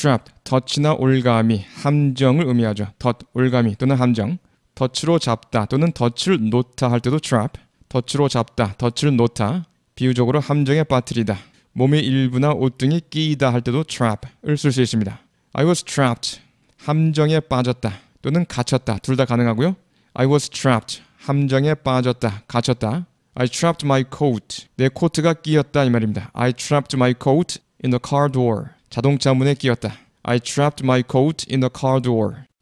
trapped, 덫이나 올가미, 함정을 의미하죠. 덫, 올가미 또는 함정. 덫으로 잡다 또는 덫을 놓다 할 때도 trap. 덫으로 잡다, 덫을 놓다. 비유적으로 함정에 빠뜨리다. 몸의 일부나 옷 등이 끼이다 할 때도 trap을 쓸 수 있습니다. I was trapped. 함정에 빠졌다 또는 갇혔다. 둘 다 가능하고요. I was trapped. 함정에 빠졌다. 갇혔다. I trapped my coat. 내 코트가 끼였다이 말입니다. I trapped my coat in the car door. 자동차 문에 끼었다. I trapped my coat in the car door.